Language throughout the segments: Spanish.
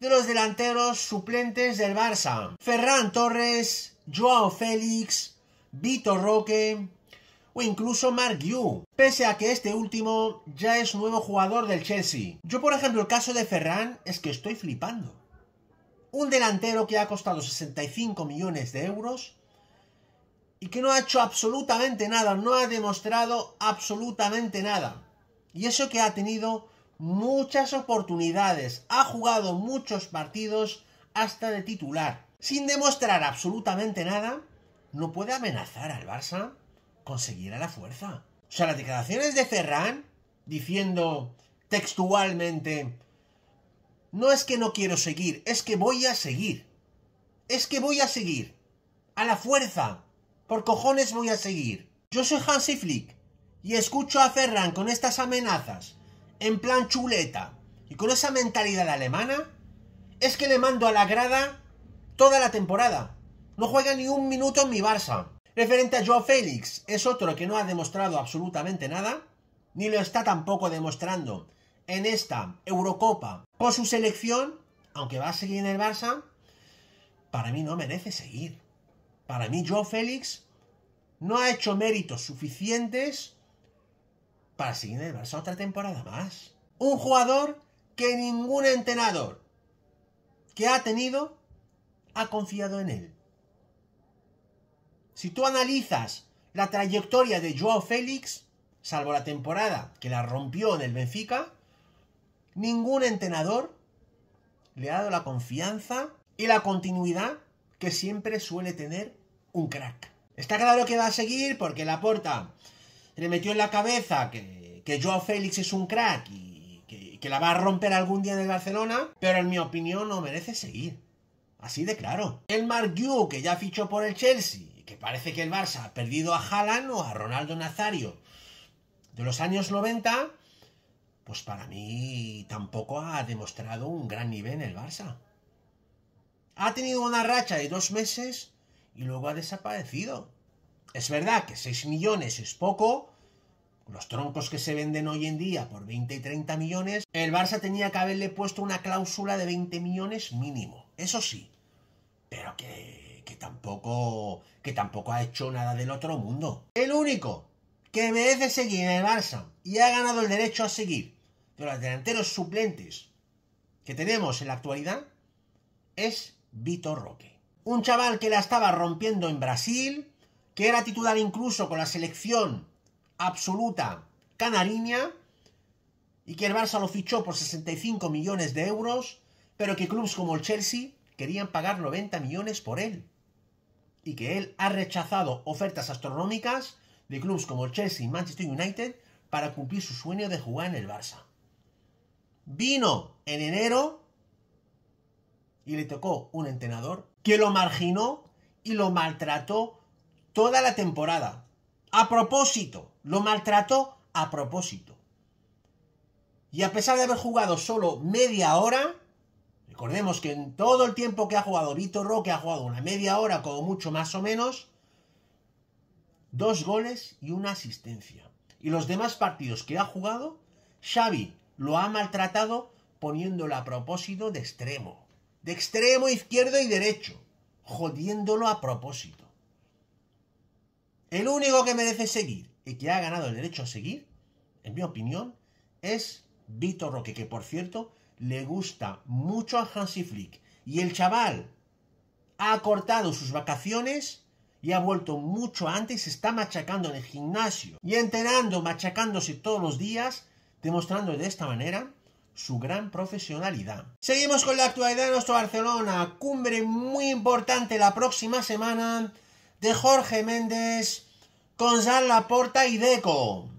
de los delanteros suplentes del Barça. Ferran Torres, Joao Félix, Vito Roque o incluso Mark Yu, pese a que este último ya es nuevo jugador del Chelsea. Yo, por ejemplo, el caso de Ferran es que estoy flipando. Un delantero que ha costado 65 millones de euros y que no ha hecho absolutamente nada, no ha demostrado absolutamente nada. Y eso que ha tenido muchas oportunidades, ha jugado muchos partidos hasta de titular. Sin demostrar absolutamente nada, no puede amenazar al Barça conseguir a la fuerza. O sea, las declaraciones de Ferran diciendo textualmente, no es que no quiero seguir, es que voy a seguir. Es que voy a seguir. A la fuerza. Por cojones voy a seguir. Yo soy Hansi Flick y escucho a Ferran con estas amenazas en plan chuleta y con esa mentalidad alemana, es que le mando a la grada toda la temporada. No juega ni un minuto en mi Barça. Referente a Joe Félix, es otro que no ha demostrado absolutamente nada, ni lo está tampoco demostrando en esta Eurocopa Por su selección, aunque va a seguir en el Barça, para mí no merece seguir. Para mí Joao Félix no ha hecho méritos suficientes para seguir en otra temporada más. Un jugador que ningún entrenador que ha tenido ha confiado en él. Si tú analizas la trayectoria de Joao Félix, salvo la temporada que la rompió en el Benfica, ningún entrenador le ha dado la confianza y la continuidad que siempre suele tener un crack. Está claro que va a seguir porque la porta le metió en la cabeza que, que Joao Félix es un crack y que, la va a romper algún día en el Barcelona, pero en mi opinión no merece seguir. Así de claro. El Mark que ya fichó por el Chelsea, que parece que el Barça ha perdido a Haaland o a Ronaldo Nazario de los años 90, pues para mí tampoco ha demostrado un gran nivel en el Barça. Ha tenido una racha de dos meses y luego ha desaparecido. Es verdad que 6 millones es poco, los troncos que se venden hoy en día por 20 y 30 millones, el Barça tenía que haberle puesto una cláusula de 20 millones mínimo, eso sí, pero que, que tampoco que tampoco ha hecho nada del otro mundo. El único que merece seguir en el Barça y ha ganado el derecho a seguir de los delanteros suplentes que tenemos en la actualidad es Vitor Roque. Un chaval que la estaba rompiendo en Brasil, que era titular incluso con la selección absoluta canariña y que el Barça lo fichó por 65 millones de euros, pero que clubes como el Chelsea querían pagar 90 millones por él. Y que él ha rechazado ofertas astronómicas de clubes como el Chelsea y Manchester United para cumplir su sueño de jugar en el Barça. Vino en enero y le tocó un entrenador que lo marginó y lo maltrató toda la temporada. A propósito, lo maltrató a propósito. Y a pesar de haber jugado solo media hora, recordemos que en todo el tiempo que ha jugado Vito Roque ha jugado una media hora, como mucho más o menos, dos goles y una asistencia. Y los demás partidos que ha jugado, Xavi lo ha maltratado poniéndolo a propósito de extremo. De extremo izquierdo y derecho. Jodiéndolo a propósito. El único que merece seguir y que ha ganado el derecho a seguir, en mi opinión, es Vito Roque, que por cierto le gusta mucho a Hansi Flick. Y el chaval ha cortado sus vacaciones y ha vuelto mucho antes, se está machacando en el gimnasio y enterando, machacándose todos los días, demostrando de esta manera su gran profesionalidad. Seguimos con la actualidad de nuestro Barcelona, cumbre muy importante la próxima semana de Jorge Méndez, San Laporta y Deco.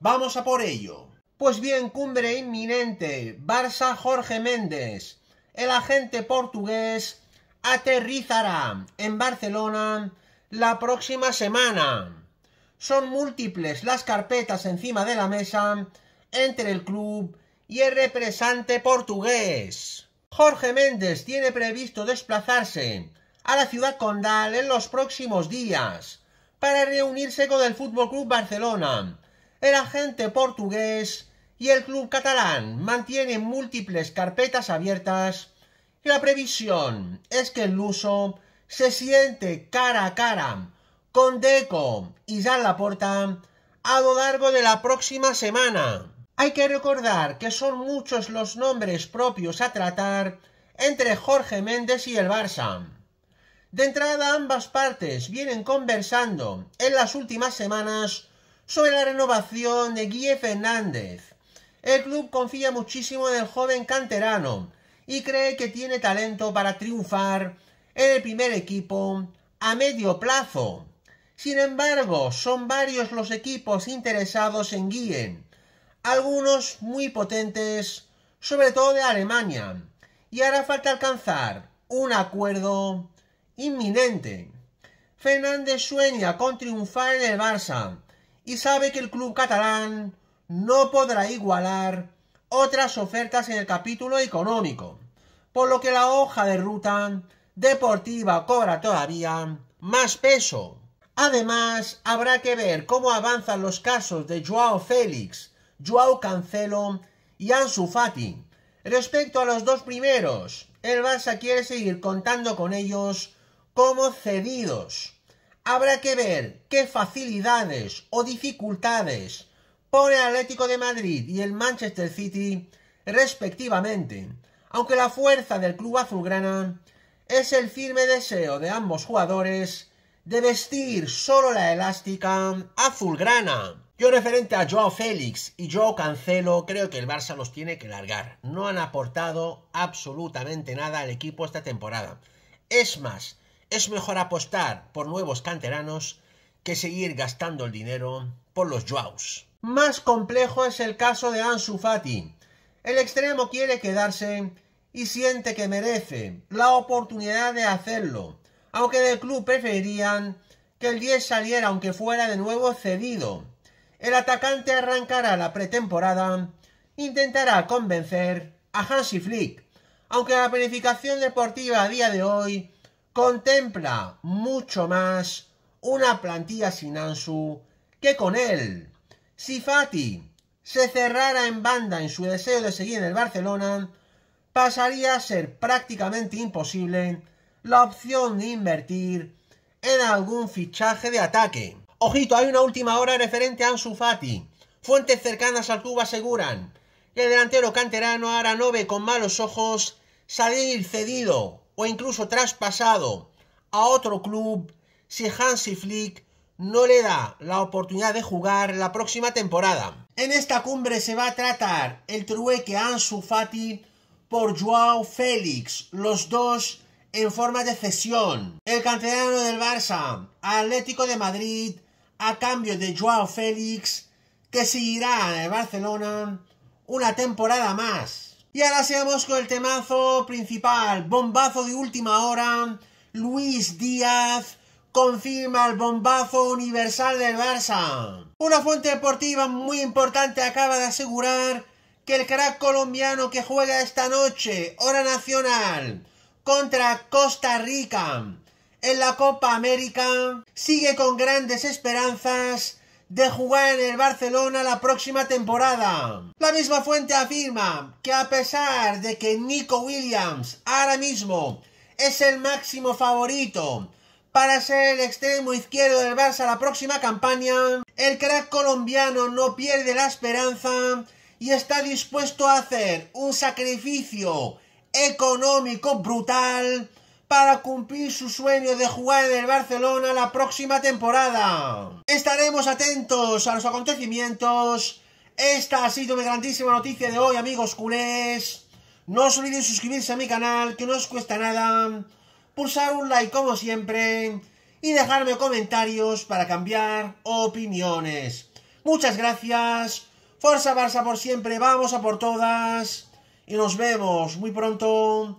Vamos a por ello. Pues bien, cumbre inminente, Barça Jorge Méndez. El agente portugués aterrizará en Barcelona la próxima semana. Son múltiples las carpetas encima de la mesa entre el club y el representante portugués. Jorge Méndez tiene previsto desplazarse a la ciudad condal en los próximos días para reunirse con el Fútbol Club Barcelona. El agente portugués y el club catalán mantienen múltiples carpetas abiertas y la previsión es que el luso se siente cara a cara con Deco y la Laporta a lo largo de la próxima semana. Hay que recordar que son muchos los nombres propios a tratar entre Jorge Méndez y el Barça. De entrada, ambas partes vienen conversando en las últimas semanas sobre la renovación de Guille Fernández. El club confía muchísimo en el joven canterano y cree que tiene talento para triunfar en el primer equipo a medio plazo. Sin embargo, son varios los equipos interesados en Guille, algunos muy potentes, sobre todo de Alemania, y hará falta alcanzar un acuerdo inminente. Fernández sueña con triunfar en el Barça y sabe que el club catalán no podrá igualar otras ofertas en el capítulo económico, por lo que la hoja de ruta deportiva cobra todavía más peso. Además, habrá que ver cómo avanzan los casos de Joao Félix, Joao Cancelo y Ansu Fati. Respecto a los dos primeros, el Barça quiere seguir contando con ellos como cedidos. Habrá que ver qué facilidades o dificultades pone el Atlético de Madrid y el Manchester City respectivamente, aunque la fuerza del club azulgrana es el firme deseo de ambos jugadores de vestir solo la elástica azulgrana. Yo referente a Joao Félix y Joao Cancelo, creo que el Barça los tiene que largar. No han aportado absolutamente nada al equipo esta temporada. Es más, es mejor apostar por nuevos canteranos que seguir gastando el dinero por los Joaos. Más complejo es el caso de Ansu Fati. El extremo quiere quedarse y siente que merece la oportunidad de hacerlo, aunque del club preferirían que el 10 saliera aunque fuera de nuevo cedido. El atacante arrancará la pretemporada, intentará convencer a Hansi Flick, aunque la planificación deportiva a día de hoy contempla mucho más una plantilla sin Ansu que con él. Si Fati se cerrara en banda en su deseo de seguir en el Barcelona, pasaría a ser prácticamente imposible la opción de invertir en algún fichaje de ataque. Ojito, hay una última hora referente a Ansu Fati. Fuentes cercanas al club aseguran que el delantero canterano hará no con malos ojos salir cedido o incluso traspasado a otro club si Hansi Flick no le da la oportunidad de jugar la próxima temporada. En esta cumbre se va a tratar el trueque Ansu Fati por Joao Félix, los dos en forma de cesión. El canterano del Barça, Atlético de Madrid, a cambio de Joao Félix, que seguirá en el Barcelona una temporada más. Y ahora seamos con el temazo principal, bombazo de última hora, Luis Díaz confirma el bombazo universal del Barça. Una fuente deportiva muy importante acaba de asegurar que el crack colombiano que juega esta noche, hora nacional, contra Costa Rica en la Copa América, sigue con grandes esperanzas de jugar en el Barcelona la próxima temporada. La misma fuente afirma que a pesar de que Nico Williams ahora mismo es el máximo favorito para ser el extremo izquierdo del Barça la próxima campaña, el crack colombiano no pierde la esperanza y está dispuesto a hacer un sacrificio económico brutal para cumplir su sueño de jugar en el Barcelona la próxima temporada. Estaremos atentos a los acontecimientos. Esta ha sido mi grandísima noticia de hoy, amigos culés. No os olvidéis suscribirse a mi canal, que no os cuesta nada. Pulsar un like como siempre. Y dejarme comentarios para cambiar opiniones. Muchas gracias. Forza Barça por siempre. Vamos a por todas. Y nos vemos muy pronto